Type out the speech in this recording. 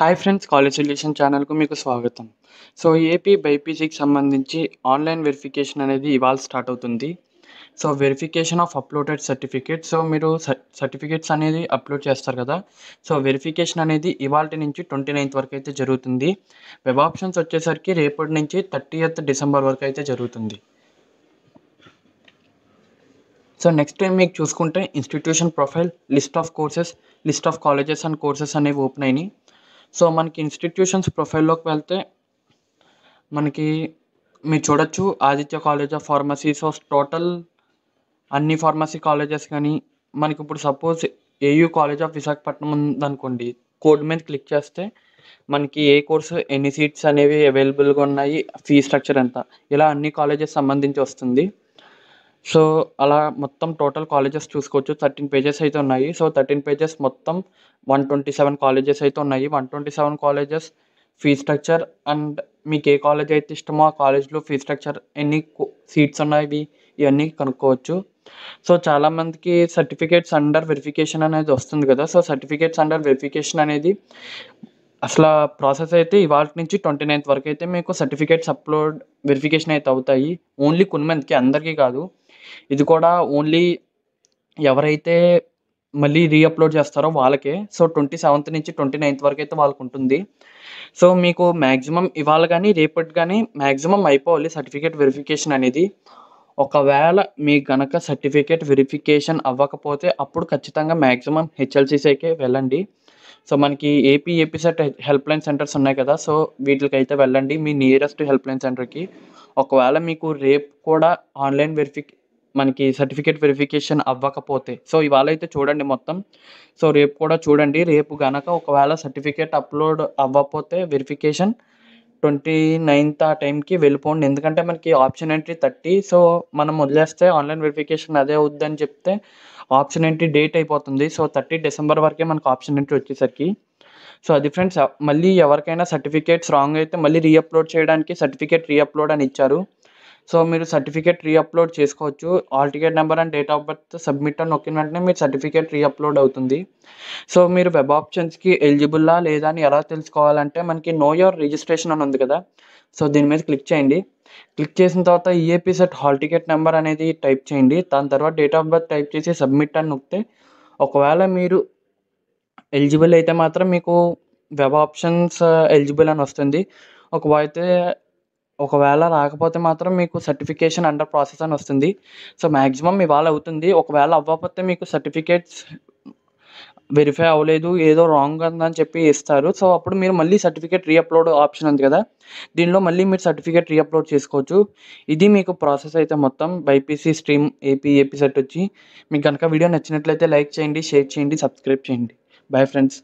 hi friends college solution ఛానల్కు మీకు స్వాగతం సో ఏపీ బైపీసీకి సంబంధించి ఆన్లైన్ వెరిఫికేషన్ అనేది ఇవాళ స్టార్ట్ అవుతుంది so verification of uploaded certificate so మీరు సర్టిఫికేట్స్ అనేది అప్లోడ్ చేస్తారు కదా సో వెరిఫికేషన్ అనేది ఇవాళ నుంచి ట్వంటీ నైన్త్ వరకు అయితే జరుగుతుంది వెబ్ ఆప్షన్స్ వచ్చేసరికి రేపటి నుంచి థర్టీయత్ డిసెంబర్ వరకు అయితే జరుగుతుంది సో నెక్స్ట్ టైం మీకు చూసుకుంటే institution profile list of courses list of colleges and courses అనేవి ఓపెన్ అయినాయి సో మనకి ఇన్స్టిట్యూషన్స్ ప్రొఫైల్లోకి వెళ్తే మనకి మీరు చూడొచ్చు Aditya college of pharmacy so total అన్ని ఫార్మసీ కాలేజెస్ కానీ మనకి ఇప్పుడు suppose AU college of Visakhapatnam ఉందనుకోండి కోడ్ మీద క్లిక్ చేస్తే మనకి ఏ కోర్సు ఎన్ని సీట్స్ అనేవి అవైలబుల్గా ఉన్నాయి ఫీ స్ట్రక్చర్ ఎంత ఇలా అన్ని కాలేజెస్ సంబంధించి వస్తుంది సో అలా మొత్తం టోటల్ కాలేజెస్ చూసుకోవచ్చు థర్టీన్ పేజెస్ అయితే ఉన్నాయి సో థర్టీన్ పేజెస్ మొత్తం వన్ ట్వంటీ సెవెన్ కాలేజెస్ అయితే ఉన్నాయి one twenty seven colleges fee structure and మీకు ఏ కాలేజ్ అయితే ఇష్టమో ఆ కాలేజ్లో ఫీ స్ట్రక్చర్ ఎన్ని సీట్స్ ఉన్నాయి ఇవన్నీ కనుక్కోవచ్చు సో చాలామందికి సర్టిఫికేట్స్ అండర్ వెరిఫికేషన్ అనేది వస్తుంది కదా సో సర్టిఫికేట్స్ అండర్ వెరిఫికేషన్ అనేది అసలు ప్రాసెస్ అయితే ఇవాళ నుంచి ట్వంటీ నైన్త్ వరకు అయితే మీకు సర్టిఫికేట్స్ అప్లోడ్ వెరిఫికేషన్ అయితే అవుతాయి ఓన్లీ కొన్ని మందికి అందరికీ కాదు ఇది కూడా ఓన్లీ ఎవరైతే మళ్ళీ రీఅప్లోడ్ చేస్తారో వాళ్ళకే సో ట్వంటీ సెవెంత్ నుంచి ట్వంటీ నైన్త్ వరకు అయితే వాళ్ళకు ఉంటుంది సో మీకు మ్యాక్సిమం ఇవాళ కానీ రేపటి కానీ మ్యాక్సిమం అయిపోవాలి సర్టిఫికేట్ వెరిఫికేషన్ అనేది ఒకవేళ మీ కనుక సర్టిఫికేట్ వెరిఫికేషన్ అవ్వకపోతే అప్పుడు ఖచ్చితంగా మ్యాక్సిమం హెచ్ఎల్సీసీకే వెళ్ళండి సో మనకి AP AP CET help line centres ఉన్నాయి కదా సో వీటికి అయితే వెళ్ళండి మీ నియరెస్ట్ హెల్ప్ లైన్ సెంటర్కి ఒకవేళ మీకు రేపు కూడా ఆన్లైన్ వెరిఫికే మనకి సర్టిఫికేట్ వెరిఫికేషన్ అవ్వకపోతే సో ఇవాళ అయితే చూడండి మొత్తం సో రేపు కూడా చూడండి రేపు గనక ఒకవేళ సర్టిఫికేట్ అప్లోడ్ అవ్వకపోతే వెరిఫికేషన్ ట్వంటీ నైన్త్ ఆ టైంకి వెళ్ళిపోండి ఎందుకంటే మనకి ఆప్షన్ ఎంట్రీ థర్టీ సో మనం వదిలేస్తే ఆన్లైన్ వెరిఫికేషన్ అదే అవుద్దని చెప్తే ఆప్షన్ ఎంట్రీ డేట్ అయిపోతుంది సో థర్టీ డిసెంబర్ వరకే మనకు ఆప్షన్ ఎంట్రీ వచ్చేసరికి సో అది ఫ్రెండ్స్ మళ్ళీ ఎవరికైనా సర్టిఫికేట్స్ రాంగ్ అయితే మళ్ళీ రీఅప్లోడ్ చేయడానికి సర్టిఫికేట్ రీఅప్లోడ్ అని ఇచ్చారు సో మీరు సర్టిఫికేట్ రీఅప్లోడ్ చేసుకోవచ్చు hall ticket number and date of birth submit అని నొక్కిన వెంటనే మీరు సర్టిఫికేట్ రీ అప్లోడ్ అవుతుంది సో మీరు వెబ్ ఆప్షన్స్కి ఎలిజిబుల్లా లేదా అని ఎలా తెలుసుకోవాలంటే మనకి నో యోర్ రిజిస్ట్రేషన్ అని ఉంది కదా సో దీని మీద క్లిక్ చేయండి క్లిక్ చేసిన తర్వాత EAP CET hall ticket number అనేది టైప్ చేయండి దాని తర్వాత డేట్ ఆఫ్ బర్త్ టైప్ చేసి సబ్మిట్ అని నొక్కితే ఒకవేళ మీరు ఎలిజిబుల్ అయితే మాత్రం మీకు వెబ్ ఆప్షన్స్ ఎలిజిబుల్ అని వస్తుంది ఒకవైతే ఒకవేళ రాకపోతే మాత్రం మీకు సర్టిఫికేషన్ అండర్ ప్రాసెస్ అని వస్తుంది సో మ్యాక్సిమం ఇవాళ అవుతుంది ఒకవేళ అవ్వకపోతే మీకు సర్టిఫికేట్స్ వెరిఫై అవ్వలేదు ఏదో రాంగ్ అని చెప్పి ఇస్తారు సో అప్పుడు మీరు మళ్ళీ సర్టిఫికేట్ రీఅప్లోడ్ ఆప్షన్ ఉంది కదా దీనిలో మళ్ళీ మీరు సర్టిఫికేట్ రీఅప్లోడ్ చేసుకోవచ్చు ఇది మీకు ప్రాసెస్ అయితే మొత్తం BiPC stream AP AP CET వచ్చి మీకు కనుక వీడియో నచ్చినట్లయితే లైక్ చేయండి షేర్ చేయండి సబ్స్క్రైబ్ చేయండి బాయ్ ఫ్రెండ్స్